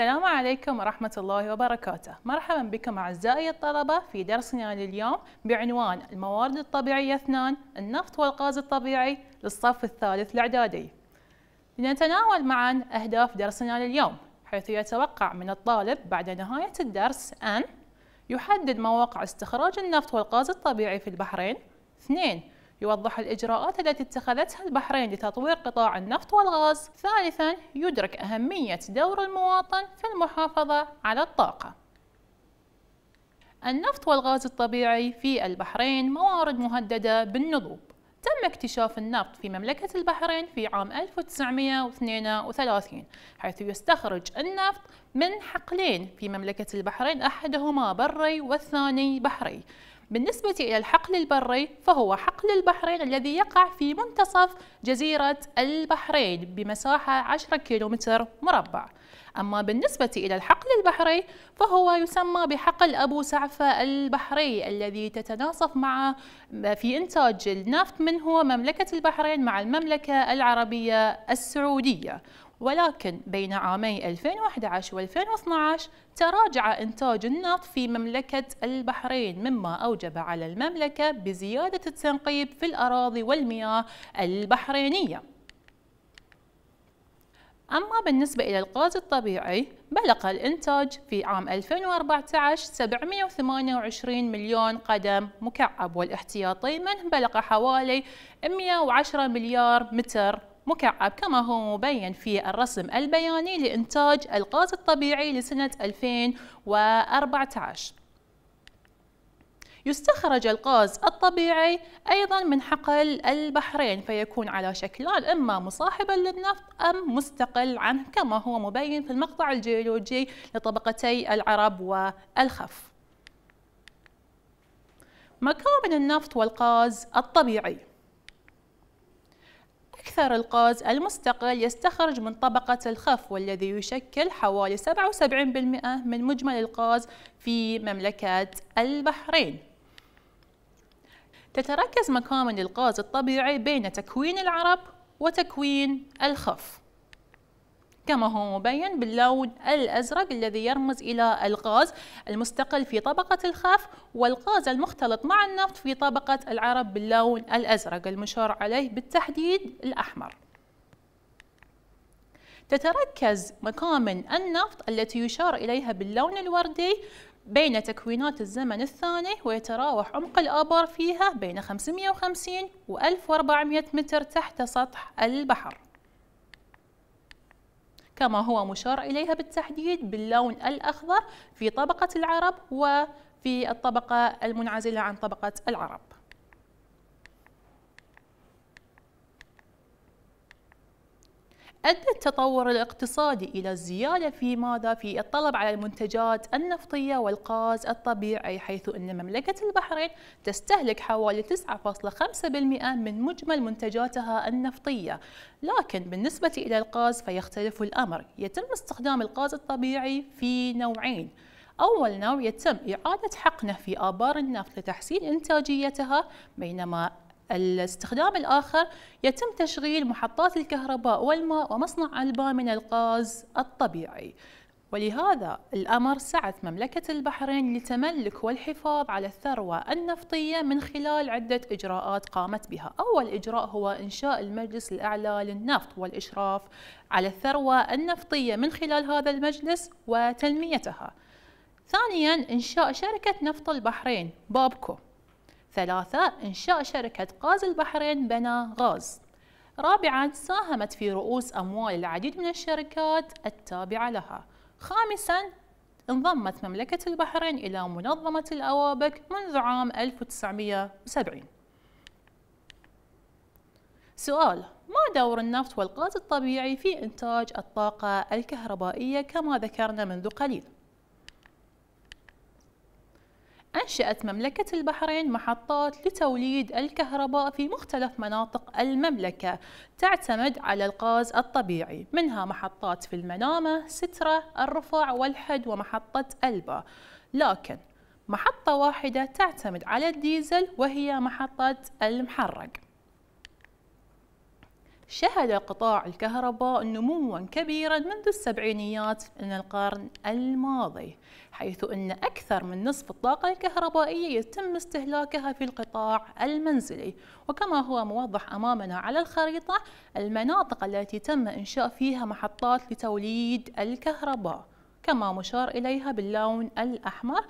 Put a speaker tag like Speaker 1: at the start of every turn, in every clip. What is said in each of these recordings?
Speaker 1: السلام عليكم ورحمة الله وبركاته مرحبا بكم أعزائي الطلبة في درسنا لليوم بعنوان الموارد الطبيعية اثنان النفط والغاز الطبيعي للصف الثالث الإعدادي لنتناول معا أهداف درسنا لليوم حيث يتوقع من الطالب بعد نهاية الدرس أن يحدد مواقع استخراج النفط والغاز الطبيعي في البحرين اثنين يوضح الإجراءات التي اتخذتها البحرين لتطوير قطاع النفط والغاز ثالثا يدرك أهمية دور المواطن في المحافظة على الطاقة النفط والغاز الطبيعي في البحرين موارد مهددة بالنضوب تم اكتشاف النفط في مملكة البحرين في عام 1932 حيث يستخرج النفط من حقلين في مملكة البحرين أحدهما بري والثاني بحري بالنسبة إلى الحقل البري فهو حقل البحرين الذي يقع في منتصف جزيرة البحرين بمساحة 10 كيلومتر مربع أما بالنسبة إلى الحقل البحري فهو يسمى بحقل أبو سعفة البحري الذي تتناصف مع في إنتاج النفط منه مملكة البحرين مع المملكة العربية السعودية ولكن بين عامي 2011 و2012 تراجع إنتاج النفط في مملكة البحرين مما أوجب على المملكة بزيادة التنقيب في الأراضي والمياه البحرينية أما بالنسبة إلى الغاز الطبيعي بلغ الإنتاج في عام 2014 728 مليون قدم مكعب والاحتياطي منه بلغ حوالي 110 مليار متر مكعب كما هو مبين في الرسم البياني لإنتاج الغاز الطبيعي لسنة 2014 يستخرج الغاز الطبيعي أيضا من حقل البحرين فيكون على شكلان إما مصاحبا للنفط أم مستقل عنه كما هو مبين في المقطع الجيولوجي لطبقتي العرب والخف مكامن النفط والغاز الطبيعي أكثر الغاز المستقل يستخرج من طبقة الخف والذي يشكل حوالي 77% من مجمل الغاز في مملكة البحرين تتركز مكامن الغاز الطبيعي بين تكوين العرب وتكوين الخف كما هو مبين باللون الأزرق الذي يرمز إلى الغاز المستقل في طبقة الخف والغاز المختلط مع النفط في طبقة العرب باللون الأزرق المشار عليه بالتحديد الأحمر تتركز مكامن النفط التي يشار إليها باللون الوردي بين تكوينات الزمن الثاني ويتراوح عمق الآبار فيها بين 550 و 1400 متر تحت سطح البحر كما هو مشار إليها بالتحديد باللون الأخضر في طبقة العرب وفي الطبقة المنعزلة عن طبقة العرب أدى التطور الاقتصادي إلى الزيادة في ماذا؟ في الطلب على المنتجات النفطية والغاز الطبيعي حيث أن مملكة البحرين تستهلك حوالي 9.5% من مجمل منتجاتها النفطية لكن بالنسبة إلى الغاز فيختلف الأمر يتم استخدام الغاز الطبيعي في نوعين أول نوع يتم إعادة حقنه في آبار النفط لتحسين إنتاجيتها بينما الاستخدام الآخر يتم تشغيل محطات الكهرباء والماء ومصنع ألبا من الغاز الطبيعي ولهذا الأمر سعت مملكة البحرين لتملك والحفاظ على الثروة النفطية من خلال عدة إجراءات قامت بها أول إجراء هو إنشاء المجلس الأعلى للنفط والإشراف على الثروة النفطية من خلال هذا المجلس وتنميتها ثانيا إنشاء شركة نفط البحرين بابكو ثلاثة إنشاء شركة غاز البحرين بنا غاز رابعا ساهمت في رؤوس أموال العديد من الشركات التابعة لها خامسا انضمت مملكة البحرين إلى منظمة الأوابك منذ عام 1970 سؤال ما دور النفط والغاز الطبيعي في إنتاج الطاقة الكهربائية كما ذكرنا منذ قليل؟ أنشأت مملكة البحرين محطات لتوليد الكهرباء في مختلف مناطق المملكة تعتمد على الغاز الطبيعي منها محطات في المنامة، سترة، الرفع والحد ومحطة ألبا لكن محطة واحدة تعتمد على الديزل وهي محطة المحرق شهد قطاع الكهرباء نموا كبيرا منذ السبعينيات من القرن الماضي حيث أن أكثر من نصف الطاقة الكهربائية يتم استهلاكها في القطاع المنزلي وكما هو موضح أمامنا على الخريطة المناطق التي تم إنشاء فيها محطات لتوليد الكهرباء كما مشار إليها باللون الأحمر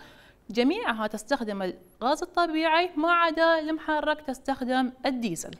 Speaker 1: جميعها تستخدم الغاز الطبيعي ما عدا المحرك تستخدم الديزل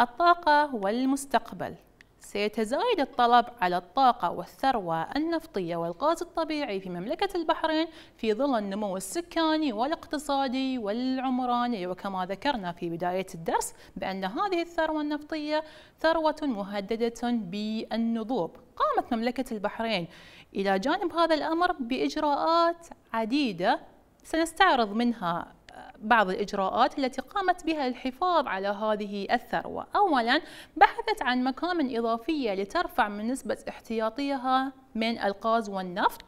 Speaker 1: الطاقة والمستقبل سيتزايد الطلب على الطاقة والثروة النفطية والغاز الطبيعي في مملكة البحرين في ظل النمو السكاني والاقتصادي والعمراني وكما ذكرنا في بداية الدرس بأن هذه الثروة النفطية ثروة مهددة بالنضوب قامت مملكة البحرين إلى جانب هذا الأمر بإجراءات عديدة سنستعرض منها بعض الإجراءات التي قامت بها الحفاظ على هذه الثروة أولا بحثت عن مكامن إضافية لترفع من نسبة احتياطيها من الغاز والنفط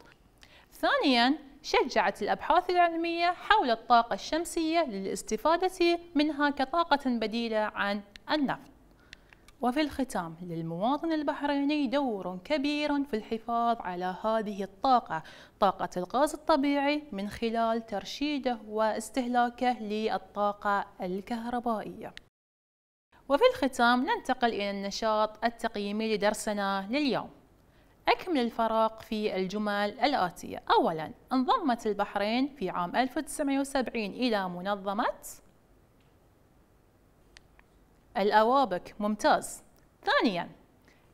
Speaker 1: ثانيا شجعت الأبحاث العلمية حول الطاقة الشمسية للاستفادة منها كطاقة بديلة عن النفط وفي الختام للمواطن البحريني دور كبير في الحفاظ على هذه الطاقة طاقة الغاز الطبيعي من خلال ترشيده واستهلاكه للطاقة الكهربائية وفي الختام ننتقل إلى النشاط التقييمي لدرسنا لليوم أكمل الفراغ في الجمل الآتية أولاً انضمت البحرين في عام 1970 إلى منظمة الأوابك ممتاز ثانيا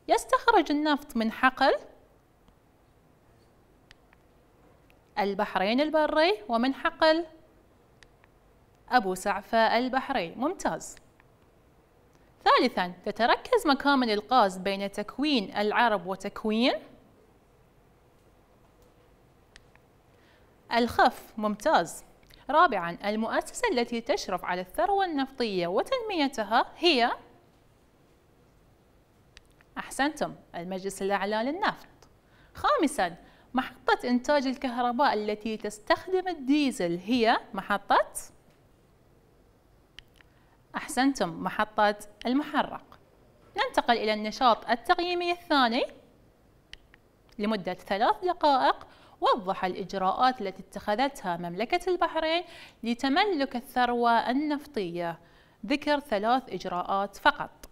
Speaker 1: يستخرج النفط من حقل البحرين البري ومن حقل أبو سعفة البحري ممتاز ثالثا تتركز مكامن الغاز بين تكوين العرب وتكوين الخف ممتاز رابعا المؤسسة التي تشرف على الثروة النفطية وتنميتها هي أحسنتم المجلس الأعلى للنفط خامسا محطة إنتاج الكهرباء التي تستخدم الديزل هي محطة أحسنتم محطة المحرق ننتقل إلى النشاط التقييمي الثاني لمدة ثلاث دقائق وضح الإجراءات التي اتخذتها مملكة البحرين لتملك الثروة النفطية ذكر ثلاث إجراءات فقط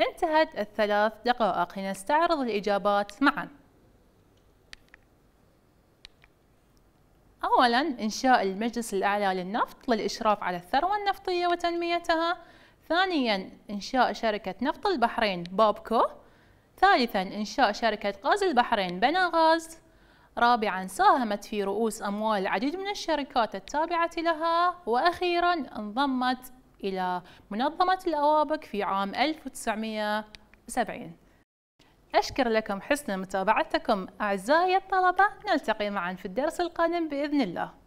Speaker 1: انتهت الثلاث دقائق لنستعرض الإجابات معا أولا إنشاء المجلس الأعلى للنفط للإشراف على الثروة النفطية وتنميتها ثانيا إنشاء شركة نفط البحرين بابكو ثالثا إنشاء شركة غاز البحرين بنغاز رابعا ساهمت في رؤوس أموال العديد من الشركات التابعة لها وأخيرا انضمت إلى منظمة الأوابك في عام 1970 أشكر لكم حسن متابعتكم أعزائي الطلبة نلتقي معا في الدرس القادم بإذن الله